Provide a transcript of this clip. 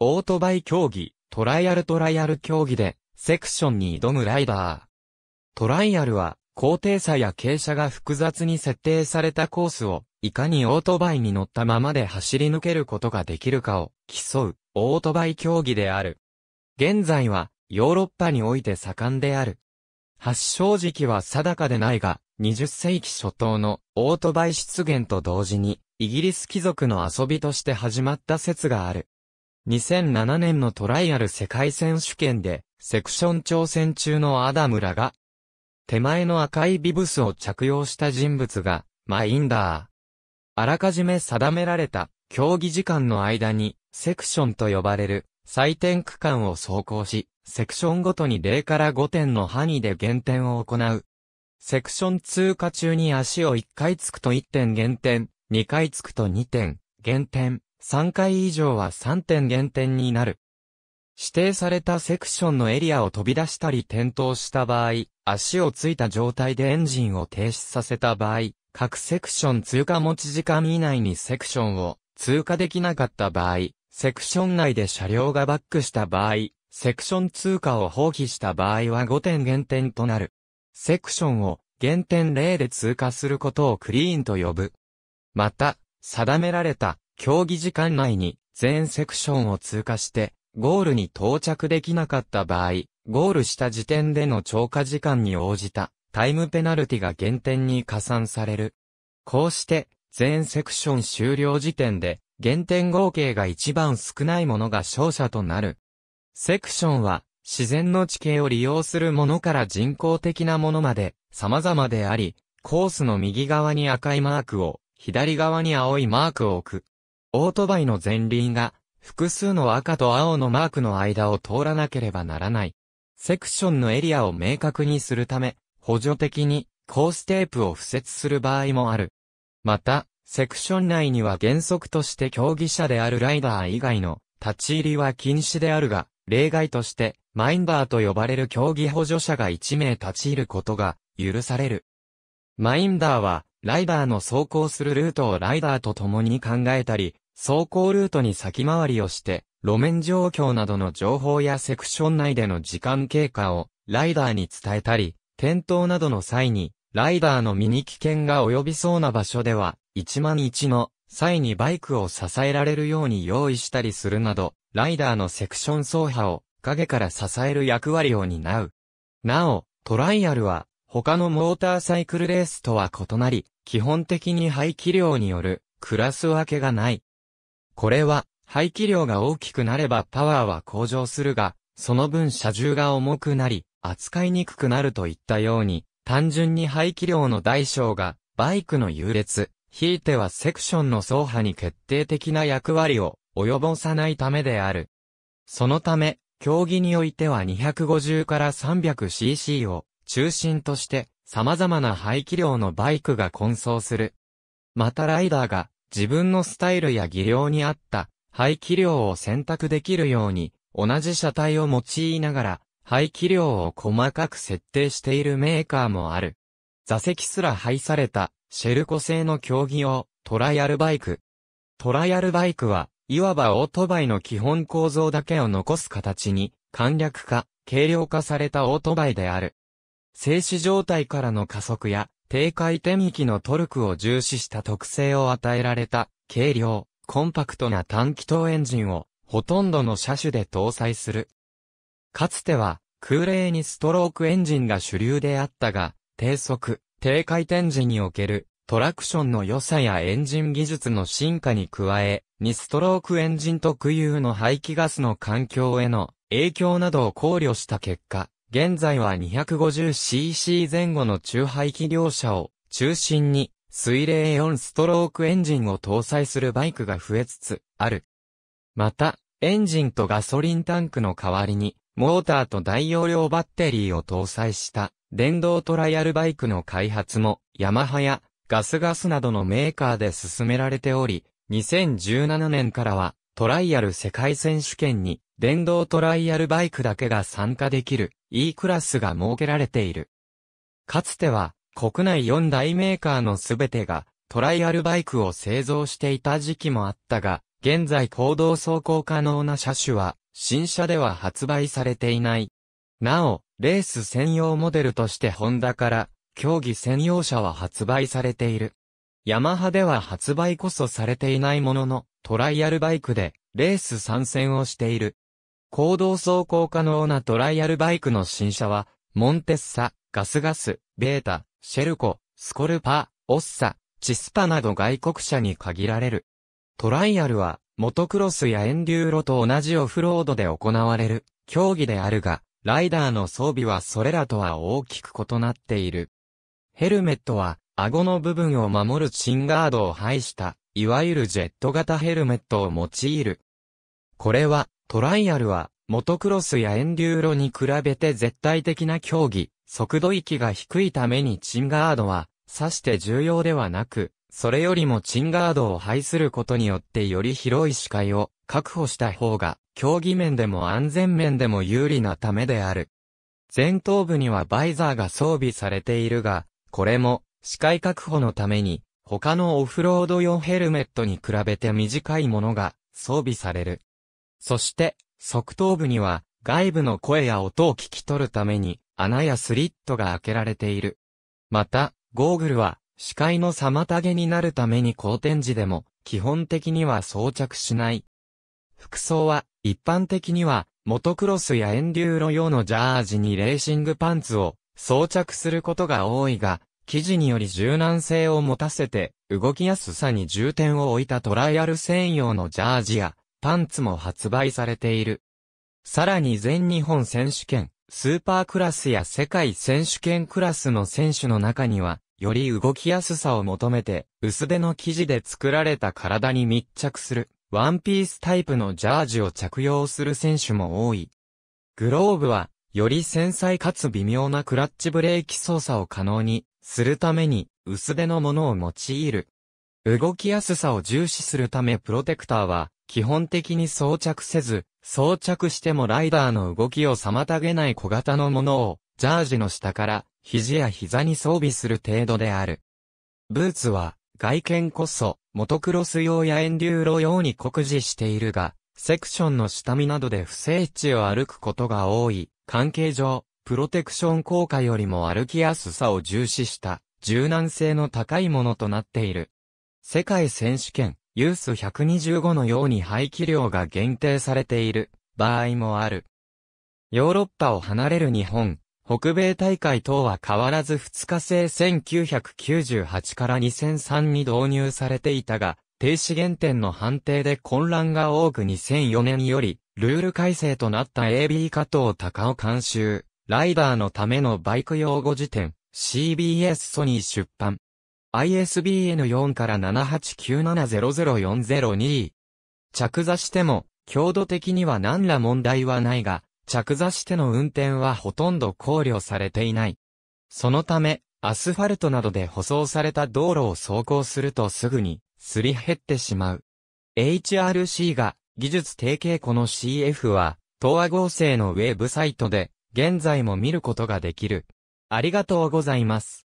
オートバイ競技、トライアルトライアル競技で、セクションに挑むライダー。トライアルは、高低差や傾斜が複雑に設定されたコースを、いかにオートバイに乗ったままで走り抜けることができるかを競う、オートバイ競技である。現在は、ヨーロッパにおいて盛んである。発祥時期は定かでないが、20世紀初頭のオートバイ出現と同時に、イギリス貴族の遊びとして始まった説がある。2007年のトライアル世界選手権で、セクション挑戦中のアダムらが、手前の赤いビブスを着用した人物が、マインダー。あらかじめ定められた、競技時間の間に、セクションと呼ばれる、採点区間を走行し、セクションごとに0から5点の範囲で減点を行う。セクション通過中に足を1回つくと1点減点、2回つくと2点、減点、3回以上は3点減点になる。指定されたセクションのエリアを飛び出したり転倒した場合、足をついた状態でエンジンを停止させた場合、各セクション通過持ち時間以内にセクションを通過できなかった場合、セクション内で車両がバックした場合、セクション通過を放棄した場合は5点減点となる。セクションを減点0で通過することをクリーンと呼ぶ。また、定められた競技時間内に全セクションを通過して、ゴールに到着できなかった場合、ゴールした時点での超過時間に応じたタイムペナルティが減点に加算される。こうして、全セクション終了時点で、減点合計が一番少ないものが勝者となる。セクションは、自然の地形を利用するものから人工的なものまで、様々であり、コースの右側に赤いマークを、左側に青いマークを置く。オートバイの前輪が複数の赤と青のマークの間を通らなければならない。セクションのエリアを明確にするため、補助的にコーステープを付設する場合もある。また、セクション内には原則として競技者であるライダー以外の立ち入りは禁止であるが、例外としてマインバーと呼ばれる競技補助者が1名立ち入ることが許される。マインダーは、ライダーの走行するルートをライダーと共に考えたり、走行ルートに先回りをして、路面状況などの情報やセクション内での時間経過をライダーに伝えたり、転倒などの際に、ライダーの身に危険が及びそうな場所では、1万1の際にバイクを支えられるように用意したりするなど、ライダーのセクション走破を影から支える役割を担う。なお、トライアルは、他のモーターサイクルレースとは異なり、基本的に排気量によるクラス分けがない。これは、排気量が大きくなればパワーは向上するが、その分車重が重くなり、扱いにくくなるといったように、単純に排気量の大小が、バイクの優劣、ひいてはセクションの走破に決定的な役割を及ぼさないためである。そのため、競技においては250から 300cc を中心として様々な排気量のバイクが混走する。またライダーが自分のスタイルや技量に合った排気量を選択できるように、同じ車体を用いながら、排気量を細かく設定しているメーカーもある。座席すら配された、シェルコ製の競技用、トライアルバイク。トライアルバイクは、いわばオートバイの基本構造だけを残す形に、簡略化、軽量化されたオートバイである。静止状態からの加速や、低回転域のトルクを重視した特性を与えられた、軽量、コンパクトな単気筒エンジンを、ほとんどの車種で搭載する。かつては、空冷にストロークエンジンが主流であったが、低速、低回転時における、トラクションの良さやエンジン技術の進化に加え、2ストロークエンジン特有の排気ガスの環境への影響などを考慮した結果、現在は 250cc 前後の中排気量車を中心に水冷4ストロークエンジンを搭載するバイクが増えつつある。また、エンジンとガソリンタンクの代わりに、モーターと大容量バッテリーを搭載した電動トライアルバイクの開発も、ヤマハやガスガスなどのメーカーで進められており、2017年からはトライアル世界選手権に電動トライアルバイクだけが参加できる E クラスが設けられている。かつては、国内4大メーカーのすべてが、トライアルバイクを製造していた時期もあったが、現在行動走行可能な車種は、新車では発売されていない。なお、レース専用モデルとしてホンダから、競技専用車は発売されている。ヤマハでは発売こそされていないものの、トライアルバイクで、レース参戦をしている。行動走行可能なトライアルバイクの新車は、モンテッサ、ガスガス、ベータ、シェルコ、スコルパ、オッサ、チスパなど外国車に限られる。トライアルは、モトクロスやエンデューロと同じオフロードで行われる競技であるが、ライダーの装備はそれらとは大きく異なっている。ヘルメットは、顎の部分を守るチンガードを配した、いわゆるジェット型ヘルメットを用いる。これは、トライアルは、モトクロスやエンデューロに比べて絶対的な競技、速度域が低いためにチンガードは、さして重要ではなく、それよりもチンガードを排することによってより広い視界を確保した方が、競技面でも安全面でも有利なためである。前頭部にはバイザーが装備されているが、これも視界確保のために、他のオフロード用ヘルメットに比べて短いものが装備される。そして、側頭部には、外部の声や音を聞き取るために、穴やスリットが開けられている。また、ゴーグルは、視界の妨げになるために好転時でも、基本的には装着しない。服装は、一般的には、モトクロスやエンデューロ用のジャージにレーシングパンツを装着することが多いが、生地により柔軟性を持たせて、動きやすさに重点を置いたトライアル専用のジャージや、パンツも発売されている。さらに全日本選手権、スーパークラスや世界選手権クラスの選手の中には、より動きやすさを求めて、薄手の生地で作られた体に密着する、ワンピースタイプのジャージを着用する選手も多い。グローブは、より繊細かつ微妙なクラッチブレーキ操作を可能にするために薄手のものを用いる。動きやすさを重視するためプロテクターは基本的に装着せず、装着してもライダーの動きを妨げない小型のものを、ジャージの下から、肘や膝に装備する程度である。ブーツは、外見こそ、モトクロス用やエンデューロ用に酷似しているが、セクションの下見などで不正地を歩くことが多い、関係上、プロテクション効果よりも歩きやすさを重視した、柔軟性の高いものとなっている。世界選手権、ユース125のように排気量が限定されている場合もある。ヨーロッパを離れる日本、北米大会等は変わらず2日制1998から2003に導入されていたが、停止原点の判定で混乱が多く2004年より、ルール改正となった AB 加藤隆夫監修、ライダーのためのバイク用語辞典、CBS ソニー出版。ISBN4 から7 8 9 7 0 0 4 0 2着座しても、強度的には何ら問題はないが、着座しての運転はほとんど考慮されていない。そのため、アスファルトなどで舗装された道路を走行するとすぐに、すり減ってしまう。HRC が、技術提携庫の CF は、東亜合成のウェブサイトで、現在も見ることができる。ありがとうございます。